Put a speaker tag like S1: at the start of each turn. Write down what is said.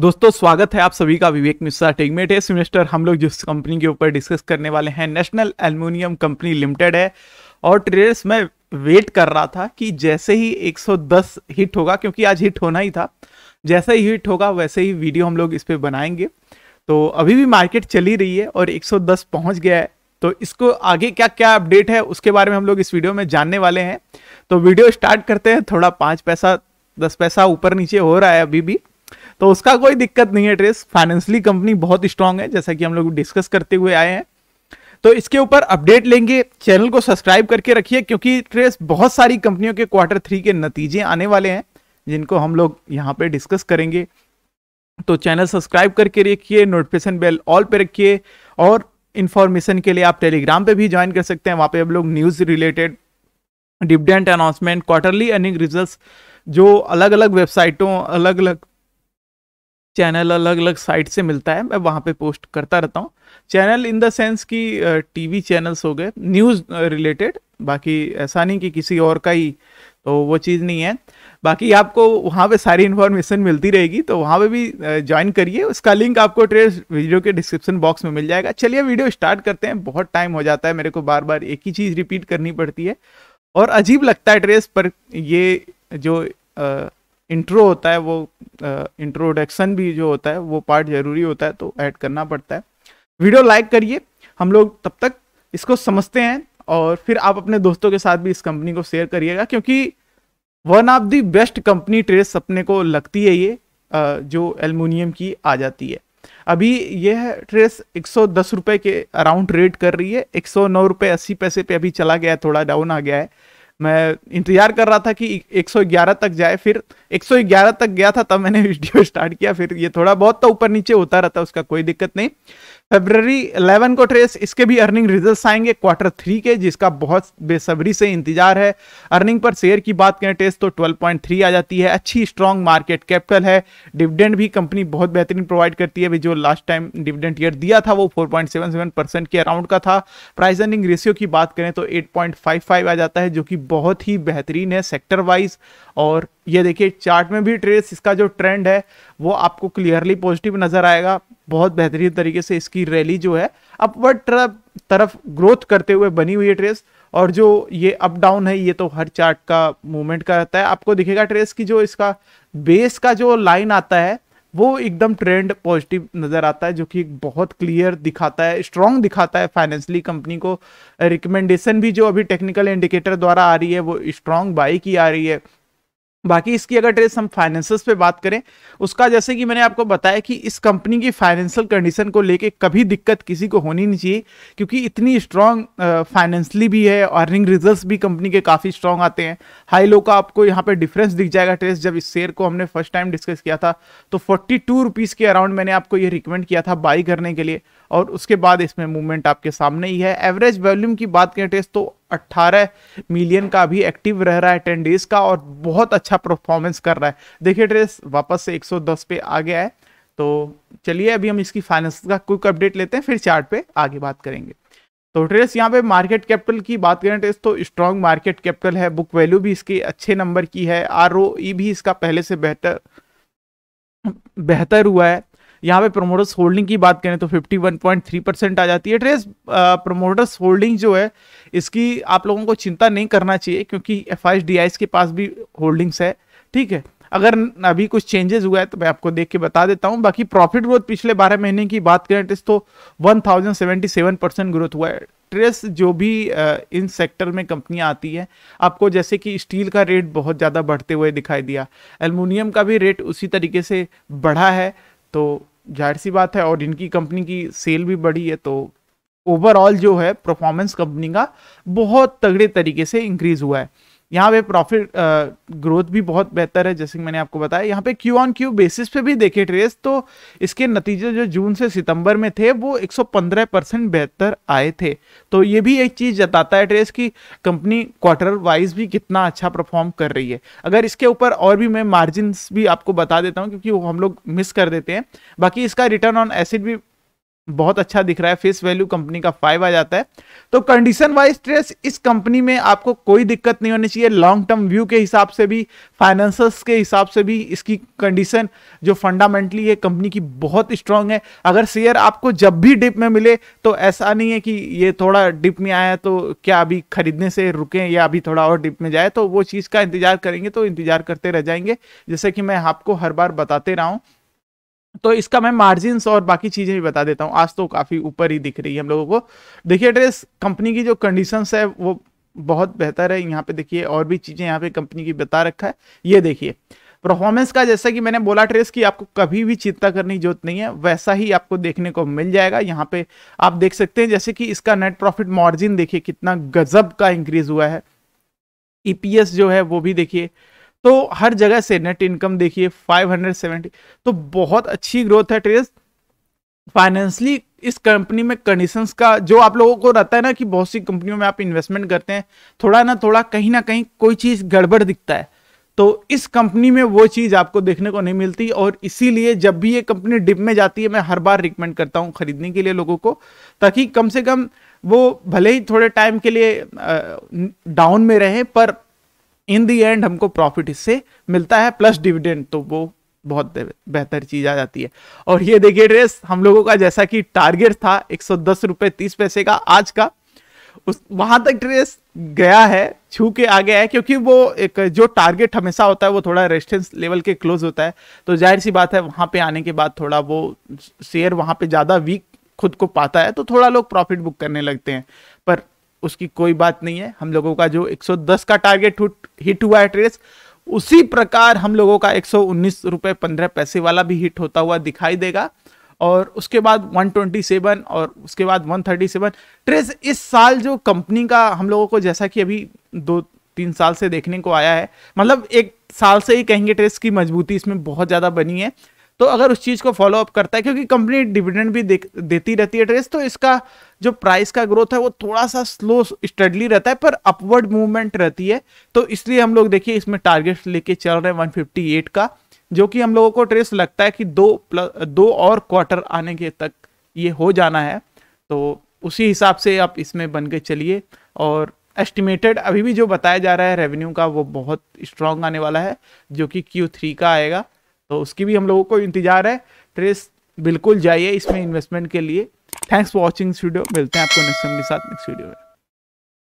S1: दोस्तों स्वागत है आप सभी का विवेक मिश्रा टेगमेट है सेमेस्टर हम लोग जिस कंपनी के ऊपर डिस्कस करने वाले हैं नेशनल एल्यूमिनियम कंपनी लिमिटेड है और ट्रेडर्स में वेट कर रहा था कि जैसे ही 110 हिट होगा क्योंकि आज हिट होना ही था जैसे ही हिट होगा वैसे ही वीडियो हम लोग इस पर बनाएंगे तो अभी भी मार्केट चली रही है और 110 पहुंच गया है तो इसको आगे क्या क्या अपडेट है उसके बारे में हम लोग इस वीडियो में जानने वाले हैं तो वीडियो स्टार्ट करते हैं थोड़ा पाँच पैसा दस पैसा ऊपर नीचे हो रहा है अभी भी तो उसका कोई दिक्कत नहीं है ट्रेस फाइनेंशली कंपनी बहुत स्ट्रांग है जैसा कि हम लोग डिस्कस करते हुए आए हैं तो इसके ऊपर अपडेट लेंगे चैनल को सब्सक्राइब करके रखिए क्योंकि ट्रेस बहुत सारी कंपनियों के क्वार्टर थ्री के नतीजे आने वाले हैं जिनको हम लोग यहाँ पे डिस्कस करेंगे तो चैनल सब्सक्राइब करके रखिए नोटिफिकेशन बेल ऑल पे रखिए और इन्फॉर्मेशन के लिए आप टेलीग्राम पे भी ज्वाइन कर सकते हैं वहाँ पे हम लोग news related dividend announcement quarterly earning result जो अलग अलग वेबसाइटों अलग अलग चैनल अलग अलग साइट से मिलता है मैं वहाँ पे पोस्ट करता रहता हूँ चैनल इन द सेंस कि टीवी चैनल्स हो गए न्यूज़ रिलेटेड बाकी ऐसा नहीं कि किसी और का ही तो वो चीज़ नहीं है बाकी आपको वहाँ पे सारी इन्फॉर्मेशन मिलती रहेगी तो वहाँ पे भी ज्वाइन करिए उसका लिंक आपको ट्रेड वीडियो के डिस्क्रिप्शन बॉक्स में मिल जाएगा चलिए वीडियो स्टार्ट करते हैं बहुत टाइम हो जाता है मेरे को बार बार एक ही चीज़ रिपीट करनी पड़ती है और अजीब लगता है ट्रेस पर ये जो इंट्रो होता है वो इंट्रोडक्शन भी जो होता है वो पार्ट जरूरी होता है तो ऐड करना पड़ता है वीडियो लाइक करिए हम लोग तब तक इसको समझते हैं और फिर आप अपने दोस्तों के साथ भी इस कंपनी को शेयर करिएगा क्योंकि one of the best company Trace अपने को लगती है ये जो एलमिनियम की आ जाती है अभी यह ट्रेस एक सौ दस के अराउंड रेट कर रही है एक सौ नौ अस्सी पैसे पे अभी चला गया है थोड़ा डाउन आ गया है मैं इंतजार कर रहा था कि 111 तक जाए फिर 111 तक गया था तब मैंने वीडियो स्टार्ट किया फिर ये थोड़ा बहुत तो ऊपर नीचे होता रहता उसका कोई दिक्कत नहीं फेब्रवरी 11 को ट्रेस इसके भी अर्निंग रिजल्ट्स आएंगे क्वार्टर थ्री के जिसका बहुत बेसब्री से इंतजार है अर्निंग पर शेयर की बात करें टेस्ट तो 12.3 आ जाती है अच्छी स्ट्रॉन्ग मार्केट कैपिटल है डिविडेंड भी कंपनी बहुत बेहतरीन प्रोवाइड करती है अभी जो लास्ट टाइम डिविडेंड ईयर दिया था वो फोर परसेंट के अराउंड का था प्राइस अर्निंग रेशियो की बात करें तो एट आ जाता है जो कि बहुत ही बेहतरीन है सेक्टर वाइज और ये देखिए चार्ट में भी ट्रेस इसका जो ट्रेंड है वो आपको क्लियरली पॉजिटिव नज़र आएगा बहुत बेहतरीन तरीके से इसकी रैली जो है अपवर्ड तरफ तरफ ग्रोथ करते हुए बनी हुई है ट्रेस और जो ये अप डाउन है ये तो हर चार्ट का मूवमेंट का रहता है आपको दिखेगा ट्रेस की जो इसका बेस का जो लाइन आता है वो एकदम ट्रेंड पॉजिटिव नज़र आता है जो कि बहुत क्लियर दिखाता है स्ट्रॉन्ग दिखाता है फाइनेंशियली कंपनी को रिकमेंडेशन भी जो अभी टेक्निकल इंडिकेटर द्वारा आ रही है वो स्ट्रॉन्ग बाई की आ रही है बाकी इसकी अगर ट्रेस हम फाइनेंसिस पे बात करें उसका जैसे कि मैंने आपको बताया कि इस कंपनी की फाइनेंशियल कंडीशन को लेके कभी दिक्कत किसी को होनी नहीं चाहिए क्योंकि इतनी स्ट्रांग फाइनेंशली भी है अर्निंग रिजल्ट्स भी कंपनी के काफ़ी स्ट्रांग आते हैं हाई लो का आपको यहाँ पे डिफरेंस दिख जाएगा ट्रेस जब इस शेयर को हमने फर्स्ट टाइम डिस्कस किया था तो फोर्टी टू के अराउंड मैंने आपको ये रिकमेंड किया था बाई करने के लिए और उसके बाद इसमें मूवमेंट आपके सामने ही है एवरेज वॉल्यूम की बात करें ट्रेस तो अट्ठारह मिलियन का भी एक्टिव रह रहा है टेन डेज का और बहुत अच्छा परफॉर्मेंस कर रहा है देखिए ट्रेस वापस से 110 पे आ गया है तो चलिए अभी हम इसकी फाइनेंस का क्विक अपडेट लेते हैं फिर चार्ट पे आगे बात करेंगे तो ट्रेस यहाँ पे मार्केट कैपिटल की बात करें ट्रेस तो स्ट्रॉन्ग मार्केट कैपिटल है बुक वैल्यू भी इसकी अच्छे नंबर की है आर e भी इसका पहले से बेहतर बेहतर हुआ है यहाँ पे प्रोमोटर्स होल्डिंग की बात करें तो 51.3 परसेंट आ जाती है ट्रेस प्रोमोटर्स होल्डिंग जो है इसकी आप लोगों को चिंता नहीं करना चाहिए क्योंकि एफ आई के पास भी होल्डिंग्स है ठीक है अगर अभी कुछ चेंजेस हुआ है तो मैं आपको देख के बता देता हूँ बाकी प्रॉफिट ग्रोथ पिछले बारह महीने की बात करें ट्रेस तो 1077 परसेंट ग्रोथ हुआ है ट्रेस जो भी uh, इन सेक्टर में कंपनियाँ आती हैं आपको जैसे कि स्टील का रेट बहुत ज़्यादा बढ़ते हुए दिखाई दिया एलमिनियम का भी रेट उसी तरीके से बढ़ा है तो जाहिर सी बात है और इनकी कंपनी की सेल भी बढ़ी है तो ओवरऑल जो है परफॉर्मेंस कंपनी का बहुत तगड़े तरीके से इंक्रीज हुआ है यहाँ पे प्रॉफिट ग्रोथ भी बहुत बेहतर है जैसे कि मैंने आपको बताया यहाँ पे क्यू ऑन क्यू बेसिस पे भी देखे ट्रेस तो इसके नतीजे जो जून से सितंबर में थे वो 115 परसेंट बेहतर आए थे तो ये भी एक चीज़ जताता है ट्रेस की कंपनी क्वार्टर वाइज भी कितना अच्छा परफॉर्म कर रही है अगर इसके ऊपर और भी मैं मार्जिन भी आपको बता देता हूँ क्योंकि वो हम लोग मिस कर देते हैं बाकी इसका रिटर्न ऑन एसिड भी बहुत अच्छा दिख रहा है फेस वैल्यू कंपनी का फाइव आ जाता है तो कंडीशन वाइज ट्रेस इस कंपनी में आपको कोई दिक्कत नहीं होनी चाहिए लॉन्ग टर्म व्यू के हिसाब से भी फाइनेंसर्स के हिसाब से भी इसकी कंडीशन जो फंडामेंटली है कंपनी की बहुत स्ट्रांग है अगर शेयर आपको जब भी डिप में मिले तो ऐसा नहीं है कि ये थोड़ा डिप में आया तो क्या अभी खरीदने से रुकें या अभी थोड़ा और डिप में जाए तो वो चीज़ का इंतजार करेंगे तो इंतजार करते रह जाएंगे जैसे कि मैं आपको हर बार बताते रहा हूँ तो इसका मैं मार्जिन और बाकी चीजें भी बता देता हूँ आज तो काफी ऊपर ही दिख रही है हम लोगों को देखिए ड्रेस कंपनी की जो कंडीशन है वो बहुत बेहतर है यहाँ पे देखिए और भी चीजें यहाँ पे कंपनी की बता रखा है ये देखिए परफॉर्मेंस का जैसा कि मैंने बोला ट्रेस की आपको कभी भी चिंता करने की जरूरत नहीं है वैसा ही आपको देखने को मिल जाएगा यहाँ पे आप देख सकते हैं जैसे कि इसका नेट प्रॉफिट मार्जिन देखिए कितना गजब का इंक्रीज हुआ है ईपीएस e जो है वो भी देखिए तो हर जगह से नेट इनकम देखिए 570 तो बहुत अच्छी ग्रोथ है ट्रेडर्स फाइनेंशली इस कंपनी में कंडीशंस का जो आप लोगों को रहता है ना कि बहुत सी कंपनियों में आप इन्वेस्टमेंट करते हैं थोड़ा ना थोड़ा कहीं ना कहीं कोई चीज़ गड़बड़ दिखता है तो इस कंपनी में वो चीज़ आपको देखने को नहीं मिलती और इसीलिए जब भी ये कंपनी डिप में जाती है मैं हर बार रिकमेंड करता हूँ खरीदने के लिए लोगों को ताकि कम से कम वो भले ही थोड़े टाइम के लिए डाउन में रहे पर इन दी एंड हमको प्रॉफिट इससे मिलता है प्लस डिविडेंड तो वो बहुत बेहतर चीज आ जाती है और ये देखिए ड्रेस हम लोगों का जैसा कि टारगेट था एक सौ दस रुपए तीस पैसे का आज का उस वहां तक ड्रेस गया है छू के आ गया है क्योंकि वो एक जो टारगेट हमेशा होता है वो थोड़ा रेजिस्टेंस लेवल के क्लोज होता है तो जाहिर सी बात है वहां पे आने के बाद थोड़ा वो शेयर वहां पे ज्यादा वीक खुद को पाता है तो थोड़ा लोग प्रॉफिट बुक करने लगते हैं पर उसकी कोई बात नहीं है हम लोगों का जो 110 का टारगेट हिट हुआ है ट्रेस उसी प्रकार हम लोगों का एक सौ रुपए पंद्रह पैसे वाला भी हिट होता हुआ दिखाई देगा और उसके बाद 127 और उसके बाद 137 ट्रेस इस साल जो कंपनी का हम लोगों को जैसा कि अभी दो तीन साल से देखने को आया है मतलब एक साल से ही कहेंगे ट्रेस की मजबूती इसमें बहुत ज़्यादा बनी है तो अगर उस चीज़ को फॉलो अप करता है क्योंकि कंपनी डिविडेंड भी दे, देती रहती है ट्रेस तो इसका जो प्राइस का ग्रोथ है वो थोड़ा सा स्लो स्टडली रहता है पर अपवर्ड मूवमेंट रहती है तो इसलिए हम लोग देखिए इसमें टारगेट लेके चल रहे हैं वन का जो कि हम लोगों को ट्रेस लगता है कि दो प्लस दो और क्वार्टर आने के तक ये हो जाना है तो उसी हिसाब से आप इसमें बन के चलिए और एस्टिमेटेड अभी भी जो बताया जा रहा है रेवेन्यू का वो बहुत स्ट्रांग आने वाला है जो कि Q3 का आएगा तो उसकी भी हम लोगों को इंतजार है ट्रेस बिल्कुल जाइए इसमें इन्वेस्टमेंट के लिए थैंक्स फॉर वॉचिंग वीडियो मिलते हैं आपको नेक्स्ट के साथ नेक्स्ट वीडियो में